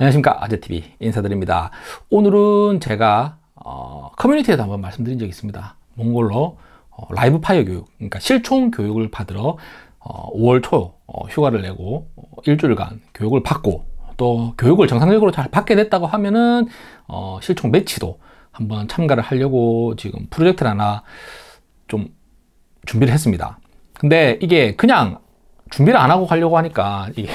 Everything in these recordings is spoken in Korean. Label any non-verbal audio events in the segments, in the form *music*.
안녕하십니까 아재TV 인사드립니다 오늘은 제가 어, 커뮤니티에서 한번 말씀드린 적이 있습니다 몽골로 어, 라이브 파이어 교육 그러니까 실총 교육을 받으러 어, 5월 초 어, 휴가를 내고 어, 일주일간 교육을 받고 또 교육을 정상적으로 잘 받게 됐다고 하면은 어, 실총 매치도 한번 참가를 하려고 지금 프로젝트를 하나 좀 준비를 했습니다 근데 이게 그냥 준비를 안 하고 가려고 하니까 이게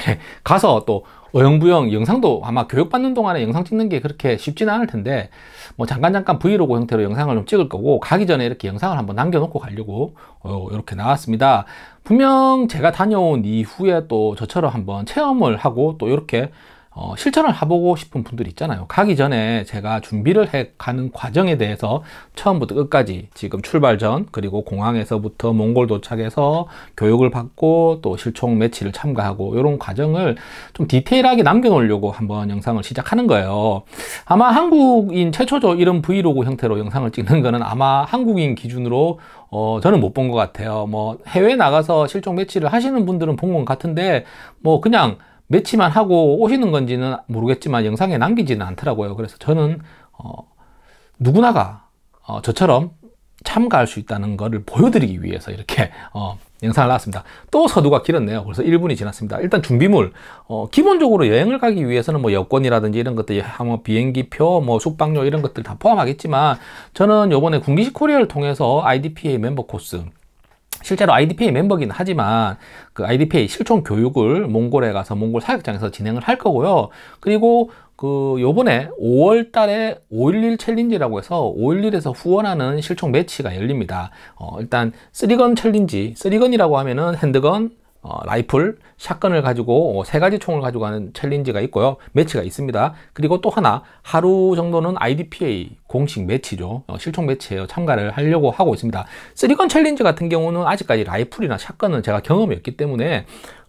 가서 또 어영부영 영상도 아마 교육받는 동안에 영상 찍는 게 그렇게 쉽지는 않을 텐데 뭐 잠깐 잠깐 브이로그 형태로 영상을 좀 찍을 거고 가기 전에 이렇게 영상을 한번 남겨놓고 가려고 어, 이렇게 나왔습니다 분명 제가 다녀온 이후에 또 저처럼 한번 체험을 하고 또 이렇게 어, 실천을 해보고 싶은 분들 있잖아요. 가기 전에 제가 준비를 해 가는 과정에 대해서 처음부터 끝까지 지금 출발 전 그리고 공항에서부터 몽골 도착해서 교육을 받고 또 실총 매치를 참가하고 이런 과정을 좀 디테일하게 남겨놓으려고 한번 영상을 시작하는 거예요. 아마 한국인 최초죠. 이런 브이로그 형태로 영상을 찍는 거는 아마 한국인 기준으로 어, 저는 못 본 것 같아요. 뭐 해외 나가서 실총 매치를 하시는 분들은 본 것 같은데 뭐 그냥 매치만 하고 오시는 건지는 모르겠지만 영상에 남기지는 않더라고요. 그래서 저는 어, 누구나가 어, 저처럼 참가할 수 있다는 것을 보여드리기 위해서 이렇게 어, 영상을 나왔습니다. 또 서두가 길었네요. 그래서 1분이 지났습니다. 일단 준비물, 어, 기본적으로 여행을 가기 위해서는 뭐 여권이라든지 이런 것들, 뭐 비행기표, 뭐 숙박료 이런 것들 다 포함하겠지만 저는 요번에 궁기식 코리아를 통해서 IDPA 멤버 코스, 실제로 IDPA 멤버긴 하지만 그 IDPA 실총 교육을 몽골에 가서 몽골 사격장에서 진행을 할 거고요. 그리고 그 요번에 5월 달에 5.11 챌린지라고 해서 5.11에서 후원하는 실총 매치가 열립니다. 어, 일단 쓰리건 챌린지, 쓰리건이라고 하면은 핸드건, 어, 라이플, 샷건을 가지고 어, 세 가지 총을 가지고 가는 챌린지가 있고요. 매치가 있습니다. 그리고 또 하나 하루 정도는 IDPA 공식 매치죠. 어, 실총 매치에 요 참가를 하려고 하고 있습니다. 쓰리건 챌린지 같은 경우는 아직까지 라이플이나 샷건은 제가 경험이 없기 때문에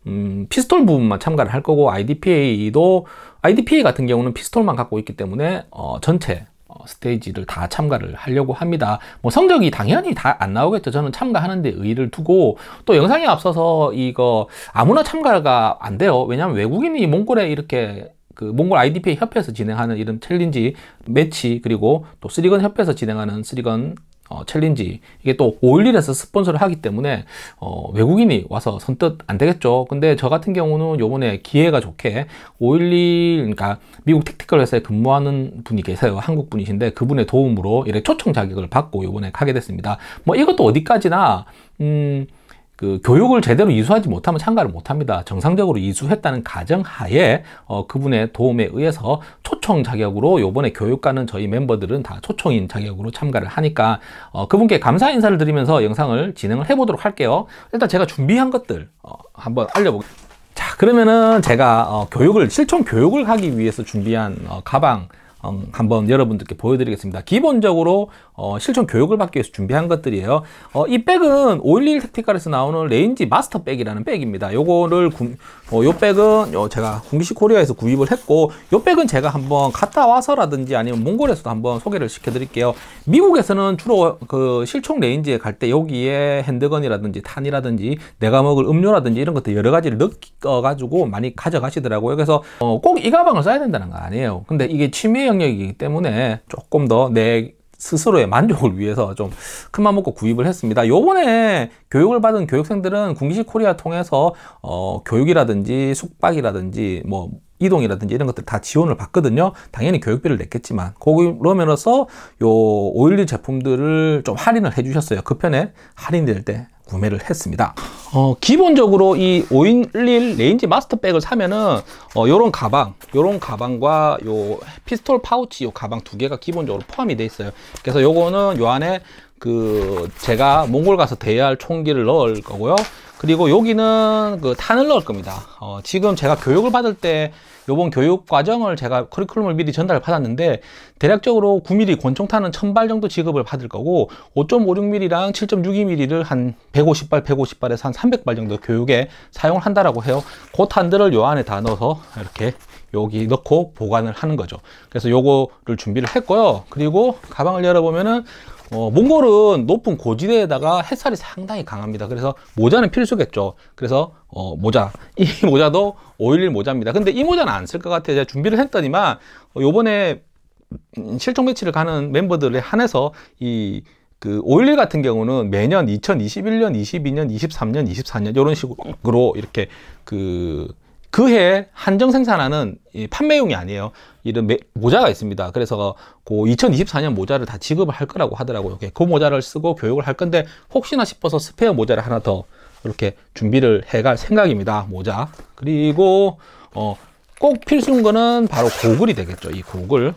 음, 피스톨 부분만 참가를 할 거고 IDPA도 IDPA 같은 경우는 피스톨만 갖고 있기 때문에 어, 전체 어, 스테이지를 다 참가를 하려고 합니다. 뭐 성적이 당연히 다 안 나오겠죠. 저는 참가하는데 의의를 두고 또 영상에 앞서서 이거 아무나 참가가 안 돼요. 왜냐면 외국인이 몽골에 이렇게 그 몽골 IDP 협회에서 진행하는 이런 챌린지 매치 그리고 또 쓰리건 협회에서 진행하는 쓰리건 어, 챌린지 이게 또5일리에서 스폰서를 하기 때문에 어, 외국인이 와서 선뜻 안 되겠죠 근데 저 같은 경우는 요번에 기회가 좋게 5일리 그러니까 미국 택티컬 회사에 근무하는 분이 계세요 한국 분이신데 그분의 도움으로 이래 초청 자격을 받고 요번에 가게 됐습니다 뭐 이것도 어디까지나 음그 교육을 제대로 이수하지 못하면 참가를 못합니다. 정상적으로 이수했다는 가정하에 어, 그분의 도움에 의해서 초청 자격으로 요번에 교육가는 저희 멤버들은 다 초청인 자격으로 참가를 하니까 어, 그분께 감사 인사를 드리면서 영상을 진행을 해보도록 할게요. 일단 제가 준비한 것들 어, 한번 알려볼게요. 자 그러면은 제가 어, 교육을 실천 교육을 하기 위해서 준비한 어, 가방 음, 한번 여러분들께 보여드리겠습니다. 기본적으로 어, 실전 교육을 받기 위해서 준비한 것들이에요. 어, 이 백은 511 택티컬에서 나오는 레인지 마스터 백이라는 백입니다. 요거를 구, 어, 요 백은 요 제가 궁기시 코리아에서 구입을 했고 요 백은 제가 한번 갔다 와서라든지 아니면 몽골에서도 한번 소개를 시켜드릴게요. 미국에서는 주로 그 실총 레인지에 갈 때 여기에 핸드건이라든지 탄이라든지 내가 먹을 음료라든지 이런 것들 여러 가지를 넣어가지고 많이 가져가시더라고요. 그래서 어, 꼭 이 가방을 써야 된다는 거 아니에요. 근데 이게 취미의 영역이기 때문에 조금 더 내 스스로의 만족을 위해서 좀 큰맘 먹고 구입을 했습니다. 요번에 교육을 받은 교육생들은 궁기식 코리아 통해서 어, 교육이라든지 숙박이라든지 뭐 이동이라든지 이런 것들 다 지원을 받거든요. 당연히 교육비를 냈겠지만 그러면서요 오일리 제품들을 좀 할인을 해주셨어요. 그 편에 할인될 때 구매를 했습니다. 어, 기본적으로 이511 레인지 마스터백을 사면은 어, 요런 가방, 요런 가방과 요 피스톨 파우치 요 가방 두 개가 기본적으로 포함이 돼 있어요. 그래서 요거는 요 안에 그 제가 몽골 가서 대여할 총기를 넣을 거고요. 그리고 여기는 그 탄을 넣을 겁니다. 어, 지금 제가 교육을 받을 때 요번 교육 과정을 제가 커리큘럼을 미리 전달을 받았는데 대략적으로 9mm 권총탄은 1000발 정도 지급을 받을 거고 5.56mm랑 7.62mm를 한 150발, 150발에서 한 300발 정도 교육에 사용을 한다라고 해요. 그 탄들을 요 안에 다 넣어서 이렇게 여기 넣고 보관을 하는 거죠. 그래서 요거를 준비를 했고요. 그리고 가방을 열어보면은 어, 몽골은 높은 고지대에다가 햇살이 상당히 강합니다. 그래서 모자는 필수겠죠. 그래서 어, 모자. *laughs* 이 모자도 오일1 모자입니다. 근데 이 모자는 안 쓸 것 같아요. 제가 준비를 했더니만 어, 요번에 실종 매치를 가는 멤버들에 한해서 이 그오일1 같은 경우는 매년 2021년, 22년, 23년, 24년 이런 식으로 이렇게 그 그해 한정 생산하는 판매용이 아니에요. 이런 모자가 있습니다. 그래서 그 2024년 모자를 다 지급을 할 거라고 하더라고요. 그 모자를 쓰고 교육을 할 건데 혹시나 싶어서 스페어 모자를 하나 더 이렇게 준비를 해갈 생각입니다. 모자. 그리고 어, 꼭 필수인 거는 바로 고글이 되겠죠. 이 고글.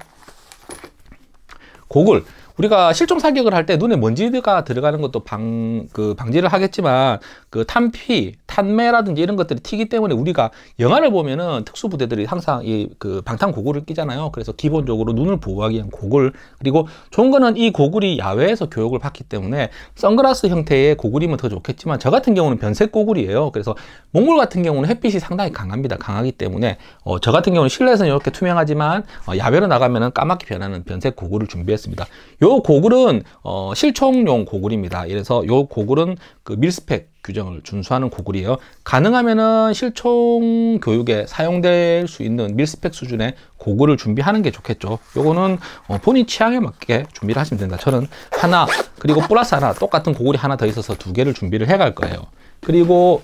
고글. 우리가 실종 사격을 할 때 눈에 먼지가 들어가는 것도 방, 그 방지를 하겠지만 그 탄피, 탄매라든지 이런 것들이 튀기 때문에 우리가 영화를 보면은 특수부대들이 항상 이 그 방탄 고글을 끼잖아요. 그래서 기본적으로 눈을 보호하기 위한 고글 그리고 좋은 거는 이 고글이 야외에서 교육을 받기 때문에 선글라스 형태의 고글이면 더 좋겠지만 저 같은 경우는 변색 고글이에요. 그래서 몽골 같은 경우는 햇빛이 상당히 강합니다. 강하기 때문에 어, 저 같은 경우는 실내에서는 이렇게 투명하지만 어, 야외로 나가면 은 까맣게 변하는 변색 고글을 준비했습니다. 요요 고글은 어, 실총용 고글입니다. 이래서요 고글은 그 밀스펙 규정을 준수하는 고글이에요. 가능하면은 실총 교육에 사용될 수 있는 밀스펙 수준의 고글을 준비하는 게 좋겠죠. 요거는 어, 본인 취향에 맞게 준비를 하시면 된다. 저는 하나 그리고 플러스 하나 똑같은 고글이 하나 더 있어서 두 개를 준비를 해 갈 거예요. 그리고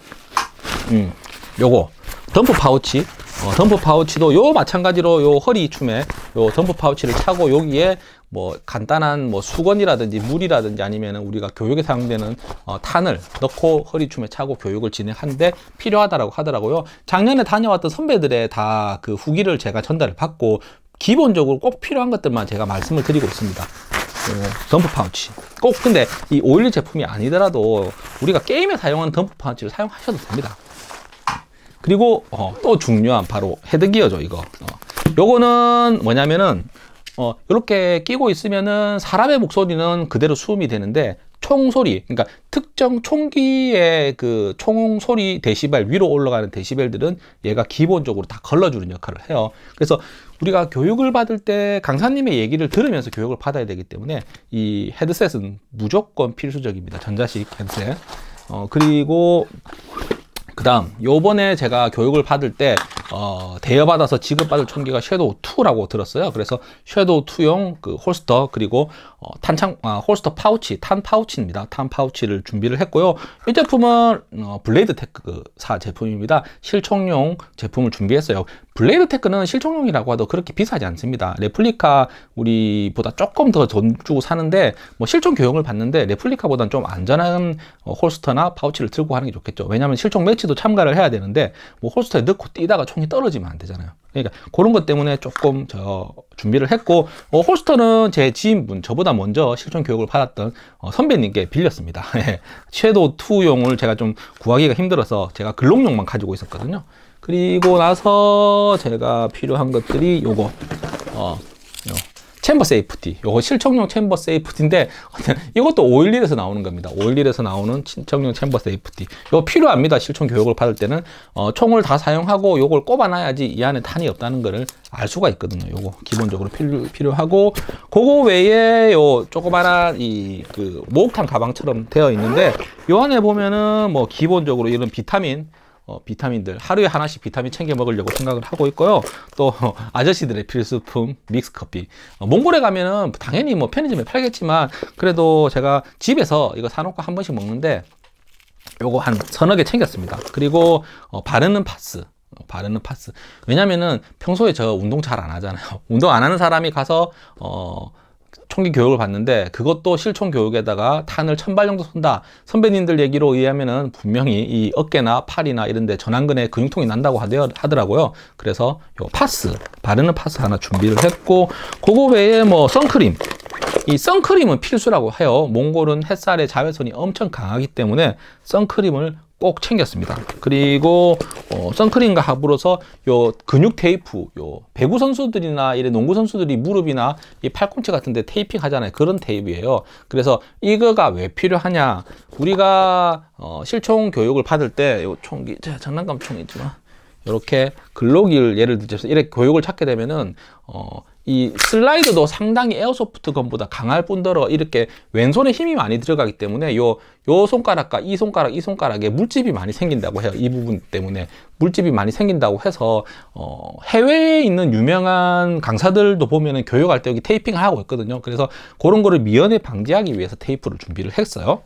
음, 요거 덤프 파우치 어, 덤프 파우치도 요 마찬가지로 요 허리춤에 요 덤프 파우치를 차고 여기에 뭐 간단한 뭐 수건이라든지 물이라든지 아니면은 우리가 교육에 사용되는 어, 탄을 넣고 허리춤에 차고 교육을 진행하는데 필요하다라고 하더라고요. 작년에 다녀왔던 선배들의 다 그 후기를 제가 전달을 받고 기본적으로 꼭 필요한 것들만 제가 말씀을 드리고 있습니다. 어, 덤프 파우치 꼭 근데 이 오일리 제품이 아니더라도 우리가 게임에 사용하는 덤프 파우치를 사용하셔도 됩니다 그리고 어, 또 중요한 바로 헤드기어죠 이거 어, 요거는 뭐냐면은 어, 이렇게 끼고 있으면은 사람의 목소리는 그대로 수음이 되는데 총소리, 그러니까 특정 총기의 그 총소리 데시벨 위로 올라가는 데시벨들은 얘가 기본적으로 다 걸러주는 역할을 해요. 그래서 우리가 교육을 받을 때 강사님의 얘기를 들으면서 교육을 받아야 되기 때문에 이 헤드셋은 무조건 필수적입니다. 전자식 헤드셋. 어, 그리고 그 다음 요번에 제가 교육을 받을 때 어, 대여받아서 지급받을 총기가 섀도우 2라고 들었어요 그래서 섀도우 2용 그 홀스터 그리고 어, 탄창 아, 홀스터 파우치 탄 파우치입니다 탄 파우치를 준비를 했고요 이 제품은 어, 블레이드 테크사 그 제품입니다 실총용 제품을 준비했어요 블레이드 테크는 실총용이라고 하도 그렇게 비싸지 않습니다. 레플리카 우리보다 조금 더 돈 주고 사는데 뭐 실총 교육을 받는데 레플리카보다는 좀 안전한 어, 홀스터나 파우치를 들고 가는게 좋겠죠. 왜냐하면 실총 매치도 참가를 해야 되는데 뭐 홀스터에 넣고 뛰다가 총이 떨어지면 안 되잖아요. 그러니까 그런 것 때문에 조금 저 준비를 했고 어, 홀스터는 제 지인분 저보다 먼저 실전 교육을 받았던 어, 선배님께 빌렸습니다 *laughs* 예. 섀도우 2용을 제가 좀 구하기가 힘들어서 제가 글록용만 가지고 있었거든요 그리고 나서 제가 필요한 것들이 요거 어, 요. 챔버 세이프티 요거 실청용 챔버 세이프티인데 *laughs* 이것도 5일릴에서 나오는 겁니다 5일릴에서 나오는 실청용 챔버 세이프티 요거 필요합니다 실총 교육을 받을 때는 어, 총을 다 사용하고 요걸 꼽아놔야지 이 안에 탄이 없다는 거를 알 수가 있거든요 요거 기본적으로 필요, 필요하고 그거 외에 요 조그마한 이그 목탄 가방처럼 되어 있는데 요 안에 보면은 뭐 기본적으로 이런 비타민 어, 비타민들 하루에 하나씩 비타민 챙겨 먹으려고 생각을 하고 있고요. 또 *laughs* 아저씨들의 필수품 믹스 커피. 어, 몽골에 가면은 당연히 뭐 편의점에 팔겠지만 그래도 제가 집에서 이거 사놓고 한 번씩 먹는데 요거 한 서너 개 챙겼습니다. 그리고 어, 바르는 파스. 어, 바르는 파스. 왜냐면은 평소에 저 운동 잘 안 하잖아요. *laughs* 운동 안 하는 사람이 가서 어 총기 교육을 받는데 그것도 실총 교육에다가 탄을 천발 정도 쏜다. 선배님들 얘기로 의하면은 분명히 이 어깨나 팔이나 이런데 전완근에 근육통이 난다고 하더라고요. 그래서 요 파스 바르는 파스 하나 준비를 했고 그거 외에 뭐 선크림 이 선크림은 필수라고 해요. 몽골은 햇살에 자외선이 엄청 강하기 때문에 선크림을 꼭 챙겼습니다. 그리고 어, 선크림과 합으로서 요 근육 테이프, 요 배구 선수들이나 이런 농구 선수들이 무릎이나 이 팔꿈치 같은데 테이핑 하잖아요. 그런 테이프예요. 그래서 이거가 왜 필요하냐? 우리가 어, 실총 교육을 받을 때요 총기, 자, 장난감 총이지만 이렇게 근로기를 예를 들어서 이렇게 교육을 찾게 되면은 어, 이 슬라이드도 상당히 에어소프트건보다 강할 뿐더러 이렇게 왼손에 힘이 많이 들어가기 때문에 요, 요 손가락과 이 손가락, 이 손가락에 물집이 많이 생긴다고 해요. 이 부분 때문에 물집이 많이 생긴다고 해서 어, 해외에 있는 유명한 강사들도 보면은 교육할 때 여기 테이핑을 하고 있거든요. 그래서 그런 거를 미연에 방지하기 위해서 테이프를 준비를 했어요.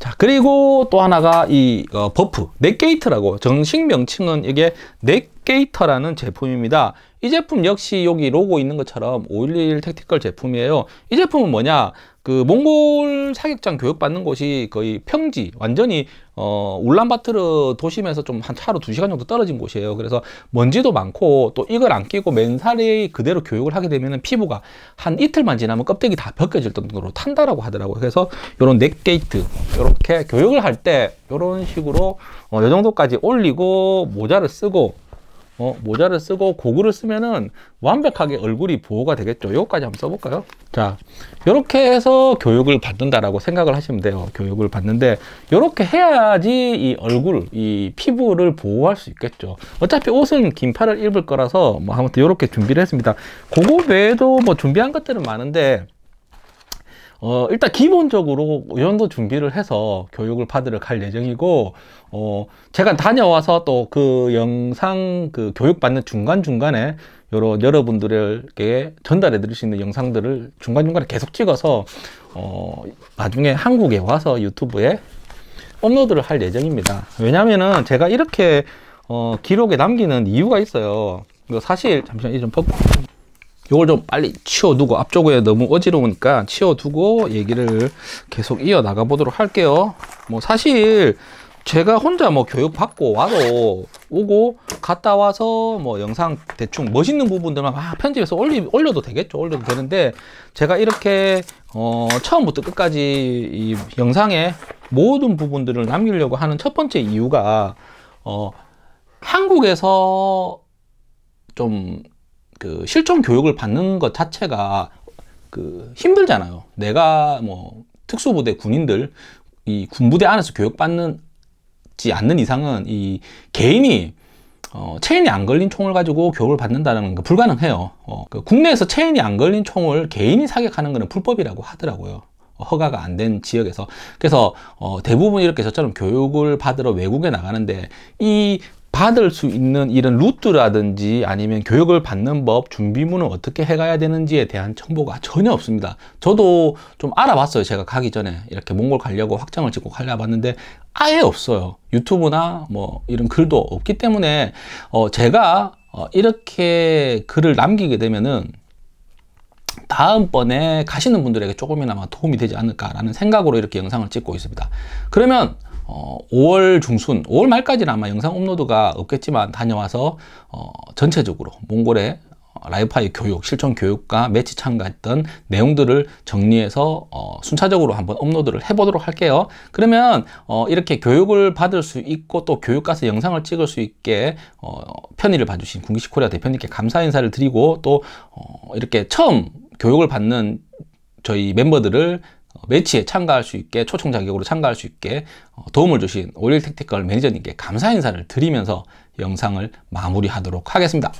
자 그리고 또 하나가 이 어, 버프 넥게이트라고 정식 명칭은 이게 넥 게이터라는 제품입니다. 이 제품 역시 여기 로고 있는 것처럼 511 택티컬 제품이에요. 이 제품은 뭐냐? 그 몽골 사격장 교육받는 곳이 거의 평지, 완전히 어울란바트르 도심에서 좀 한 차로 2시간 정도 떨어진 곳이에요. 그래서 먼지도 많고 또 이걸 안 끼고 맨살이 그대로 교육을 하게 되면 피부가 한 이틀만 지나면 껍데기 다 벗겨질 정도로 탄다라고 하더라고요. 그래서 이런 넥게이트, 이렇게 교육을 할 때 이런 식으로 어, 이 정도까지 올리고 모자를 쓰고 어, 모자를 쓰고 고글을 쓰면은 완벽하게 얼굴이 보호가 되겠죠. 요거까지 한번 써볼까요? 자, 이렇게 해서 교육을 받는다라고 생각을 하시면 돼요. 교육을 받는데 이렇게 해야지 이 얼굴, 이 피부를 보호할 수 있겠죠. 어차피 옷은 긴팔을 입을 거라서 뭐 아무튼 이렇게 준비를 했습니다. 그거 외에도 뭐 준비한 것들은 많은데 어, 일단 기본적으로 연도 준비를 해서 교육을 받으러 갈 예정이고 어, 제가 다녀와서 또 그 영상 그 교육받는 중간중간에 요러 여러분들에게 전달해 드릴 수 있는 영상들을 중간중간에 계속 찍어서 어, 나중에 한국에 와서 유튜브에 업로드를 할 예정입니다 왜냐면은 제가 이렇게 어, 기록에 남기는 이유가 있어요 사실 잠시만 이좀 벗고 이걸 좀 빨리 치워두고 앞쪽에 너무 어지러우니까 치워두고 얘기를 계속 이어나가 보도록 할게요 뭐 사실 제가 혼자 뭐 교육 받고 와도 오고 갔다 와서 뭐 영상 대충 멋있는 부분들만 막 편집해서 올리, 올려도 되겠죠 올려도 되는데 제가 이렇게 어 처음부터 끝까지 이 영상에 모든 부분들을 남기려고 하는 첫 번째 이유가 어 한국에서 좀그 실전 교육을 받는 것 자체가 그 힘들잖아요. 내가 뭐 특수부대 군인들 이 군부대 안에서 교육받는지 않는 이상은 이 개인이 어, 체인이 안 걸린 총을 가지고 교육을 받는다는 건 불가능해요. 어, 그 국내에서 체인이 안 걸린 총을 개인이 사격하는 것은 불법이라고 하더라고요. 어, 허가가 안 된 지역에서 그래서 어, 대부분 이렇게 저처럼 교육을 받으러 외국에 나가는데 이 받을 수 있는 이런 루트라든지 아니면 교육을 받는 법, 준비문을 어떻게 해가야 되는지에 대한 정보가 전혀 없습니다. 저도 좀 알아봤어요. 제가 가기 전에 이렇게 몽골 가려고 확장을 찍고 가려봤는데 아예 없어요. 유튜브나 뭐 이런 글도 없기 때문에 어 제가 어 이렇게 글을 남기게 되면은 다음번에 가시는 분들에게 조금이나마 도움이 되지 않을까라는 생각으로 이렇게 영상을 찍고 있습니다. 그러면 어, 5월 중순, 5월 말까지는 아마 영상 업로드가 없겠지만 다녀와서 어, 전체적으로 몽골의 라이파이 프 교육, 실천 교육과 매치 참가했던 내용들을 정리해서 어, 순차적으로 한번 업로드를 해보도록 할게요. 그러면 어, 이렇게 교육을 받을 수 있고 또 교육 가서 영상을 찍을 수 있게 어, 편의를 봐주신 군기식 코리아 대표님께 감사 인사를 드리고 또 어, 이렇게 처음 교육을 받는 저희 멤버들을 어, 매치에 참가할 수 있게 초청 자격으로 참가할 수 있게 어, 도움을 주신 오일 택티컬 매니저님께 감사 인사를 드리면서 영상을 마무리하도록 하겠습니다.